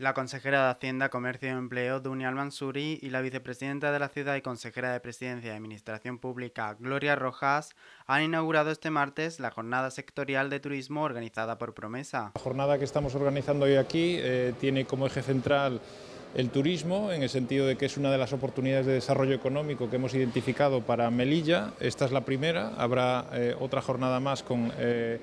La consejera de Hacienda, Comercio y Empleo, Dunia Almansuri, y la vicepresidenta de la ciudad y consejera de Presidencia y Administración Pública, Gloria Rojas, han inaugurado este martes la jornada sectorial de turismo organizada por Promesa. La jornada que estamos organizando hoy aquí eh, tiene como eje central el turismo, en el sentido de que es una de las oportunidades de desarrollo económico que hemos identificado para Melilla. Esta es la primera, habrá eh, otra jornada más con... Eh,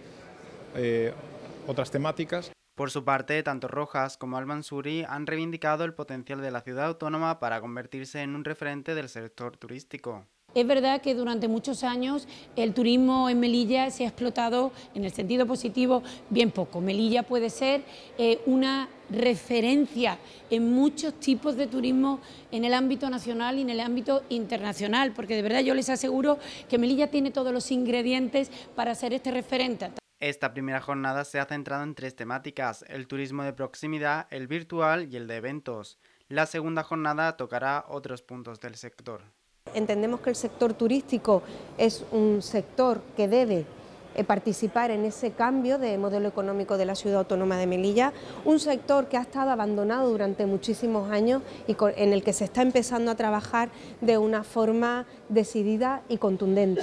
otras temáticas. Por su parte, tanto Rojas como Almansuri han reivindicado el potencial de la ciudad autónoma para convertirse en un referente del sector turístico. Es verdad que durante muchos años el turismo en Melilla se ha explotado en el sentido positivo bien poco. Melilla puede ser eh, una referencia en muchos tipos de turismo en el ámbito nacional y en el ámbito internacional, porque de verdad yo les aseguro que Melilla tiene todos los ingredientes para ser este referente. Esta primera jornada se ha centrado en tres temáticas, el turismo de proximidad, el virtual y el de eventos. La segunda jornada tocará otros puntos del sector. Entendemos que el sector turístico es un sector que debe eh, participar en ese cambio de modelo económico de la ciudad autónoma de Melilla, un sector que ha estado abandonado durante muchísimos años y en el que se está empezando a trabajar de una forma decidida y contundente.